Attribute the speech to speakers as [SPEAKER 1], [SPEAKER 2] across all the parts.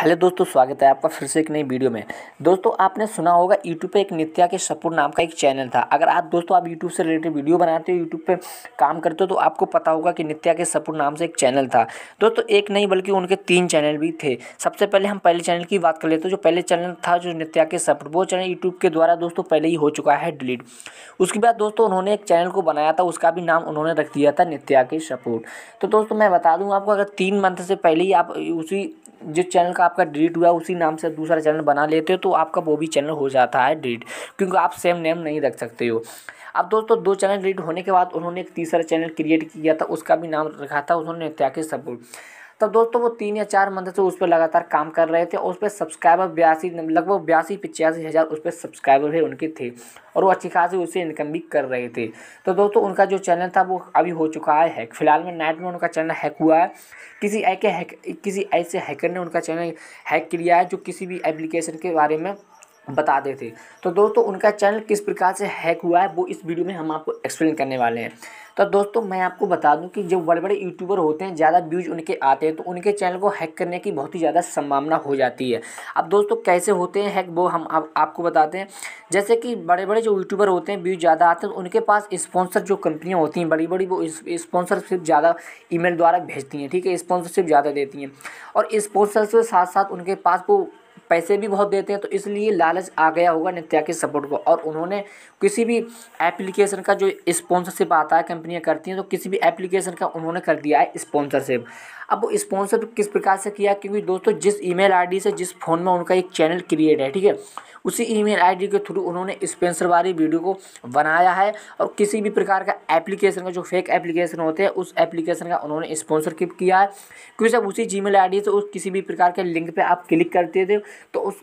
[SPEAKER 1] Hello दोस्तों स्वागत है आपका फिर से एक नई वीडियो में दोस्तों आपने सुना होगा यूट्यूब पे एक नित्या के सपूर नाम का एक चैनल था अगर आप दोस्तों आप यूट्यूब से रिलेटेड वीडियो बनाते हो यूट्यूब पे काम करते हो तो आपको पता होगा कि नित्या के सपूर नाम से एक चैनल था दोस्तों एक नहीं बल्कि उनके तीन चैनल भी थे सबसे पहले हम पहले चैनल की बात कर लेते हो जो पहले चैनल था जो नित्या के सपूर वो चैनल यूट्यूब के द्वारा दोस्तों पहले ही हो चुका है डिलीट उसके बाद दोस्तों उन्होंने एक चैनल को बनाया था उसका भी नाम उन्होंने रख दिया था नित्या के सपूर तो दोस्तों मैं बता दूँ आपको अगर तीन मंथ से पहले ही आप उसी जिस चैनल का आपका डिलीट हुआ उसी नाम से दूसरा चैनल बना लेते हो तो आपका वो भी चैनल हो जाता है डिलीट क्योंकि आप सेम नेम नहीं रख सकते हो अब दोस्तों दो चैनल डिलीट होने के बाद उन्होंने एक तीसरा चैनल क्रिएट किया था उसका भी नाम रखा था उन्होंने त्याग सपोर्ट तब दोस्तों वो तीन या चार मंथ से उस पर लगातार काम कर रहे थे और उस पर सब्सक्राइबर बयासी लगभग बयासी पचासी हज़ार उस पर सब्सक्राइबर भी उनके थे और वो अच्छी खासी उससे इनकम भी कर रहे थे तो दोस्तों उनका जो चैनल था वो अभी हो चुका है हैक फिलहाल में नाइट में उनका चैनल हैक हुआ है किसी ऐके हैक किसी ऐसे हैकर ने उनका चैनल हैक किया है जो किसी भी एप्लीकेशन के बारे में बताते थे तो दोस्तों उनका चैनल किस प्रकार से हैक हुआ है वो इस वीडियो में हम आपको एक्सप्लेन करने वाले हैं तो दोस्तों मैं आपको बता दूं कि जो बड़े बड़े यूट्यूबर होते हैं ज़्यादा व्यूज़ उनके आते हैं तो उनके चैनल को हैक करने की बहुत ही ज़्यादा संभावना हो जाती है अब दोस्तों कैसे होते हैं हैक वो हम आप, आपको बताते हैं जैसे कि बड़े बड़े जो यूट्यूबर होते हैं व्यूज़ ज़्यादा आते हैं तो उनके पास स्पॉन्सर जो कंपनियाँ होती हैं बड़ी बड़ी वो स्पॉन्सरशिप ज़्यादा ई द्वारा भेजती हैं ठीक है स्पॉन्सरशिप ज़्यादा देती हैं और स्पॉन्सर के साथ साथ उनके पास वो पैसे भी बहुत देते हैं तो इसलिए लालच आ गया होगा नित्या के सपोर्ट को और उन्होंने किसी भी एप्लीकेशन का जो स्पॉन्सरशिप आता है कंपनियाँ करती हैं तो किसी भी एप्लीकेशन का उन्होंने कर दिया है स्पॉन्सरशिप अब वो स्पॉन्सर किस प्रकार से किया क्योंकि दोस्तों जिस ई मेल से जिस फ़ोन में उनका एक चैनल क्रिएट है ठीक है उसी ईमेल आईडी के थ्रू उन्होंने स्पेंसर वाली वीडियो को बनाया है और किसी भी प्रकार का एप्लीकेशन का जो फेक एप्लीकेशन होते हैं उस एप्लीकेशन का उन्होंने स्पॉन्सरशिप किया है क्योंकि सब उसी जी मेल से उस किसी भी प्रकार के लिंक पर आप क्लिक करते थे तो उस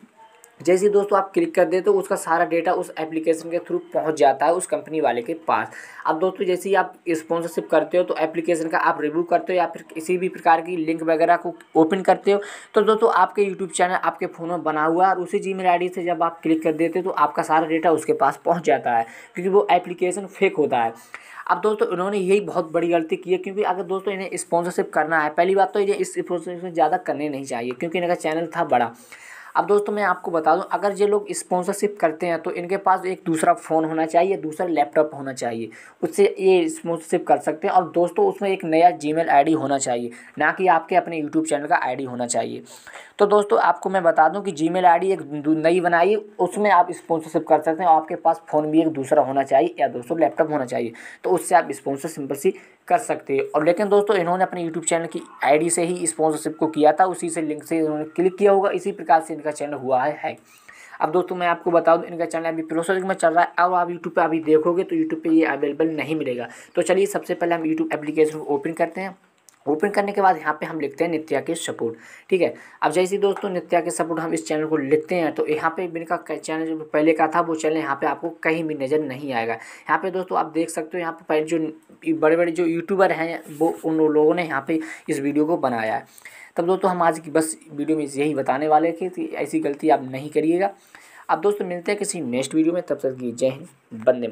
[SPEAKER 1] जैसे दोस्तों आप क्लिक कर देते हो उसका सारा डेटा उस एप्लीकेशन के थ्रू पहुंच जाता है उस कंपनी वाले के पास अब दोस्तों जैसे ही आप स्पॉन्सरशिप करते हो तो एप्लीकेशन का आप रिव्यू करते हो या फिर किसी भी प्रकार की लिंक वगैरह को ओपन करते हो तो दोस्तों आपके यूट्यूब चैनल आपके फ़ोन में बना हुआ और उसी जी मेल से जब आप क्लिक कर देते हो तो आपका सारा डेटा उसके पास पहुँच जाता है क्योंकि वो एप्लीकेशन फेक होता है अब दोस्तों इन्होंने यही बहुत बड़ी गलती की है क्योंकि अगर दोस्तों इन्हें स्पॉन्सरशिप करना है पहली बात तो इन्हें इस स्पॉन्सरशिप ज़्यादा करने नहीं चाहिए क्योंकि इनका चैनल था बड़ा अब दोस्तों मैं आपको बता दूं अगर ये लोग स्पॉन्सरशिप करते हैं तो इनके पास एक दूसरा फ़ोन होना चाहिए दूसरा लैपटॉप होना चाहिए उससे ये स्पॉन्सरशिप कर सकते हैं और दोस्तों उसमें एक नया जी मेल होना चाहिए ना कि आपके अपने यूट्यूब चैनल का आई होना चाहिए तो दोस्तों आपको मैं बता दूँ कि जी मेल एक नई बनाई उसमें आप स्पॉन्सरशिप कर सकते हैं और आपके पास फ़ोन भी एक दूसरा होना चाहिए या दोस्तों लैपटॉप होना चाहिए तो उससे आप स्पॉन्सर सिंपल सी कर सकते हैं और लेकिन दोस्तों इन्होंने अपने यूट्यूब चैनल की आईडी से ही स्पॉन्सरशिप को किया था उसी से लिंक से इन्होंने क्लिक किया होगा इसी प्रकार से इनका चैनल हुआ है, है। अब दोस्तों मैं आपको बता दूं इनका चैनल अभी प्रोसेस में चल रहा है और आप यूट्यूब पे अभी देखोगे तो यूट्यूब पे ये अवेलेबल नहीं मिलेगा तो चलिए सबसे पहले हम यूट्यूब एप्लीकेशन को ओपन करते हैं ओपन करने के बाद यहाँ पे हम लिखते हैं नित्या के सपोर्ट ठीक है अब जैसे दोस्तों नित्या के सपोर्ट हम इस चैनल को लिखते हैं तो यहाँ पे मेरे का चैनल जो पहले का था वो चैनल यहाँ पे आपको कहीं भी नज़र नहीं आएगा यहाँ पे दोस्तों आप देख सकते हो यहाँ पे पहले जो बड़े बड़े जो यूट्यूबर हैं वो उन लोगों ने यहाँ पर इस वीडियो को बनाया है तब दोस्तों हम आज की बस वीडियो में यही बताने वाले थे कि ऐसी गलती आप नहीं करिएगा अब दोस्तों मिलते हैं किसी नेक्स्ट वीडियो में तब तक की जय हिंद बंदे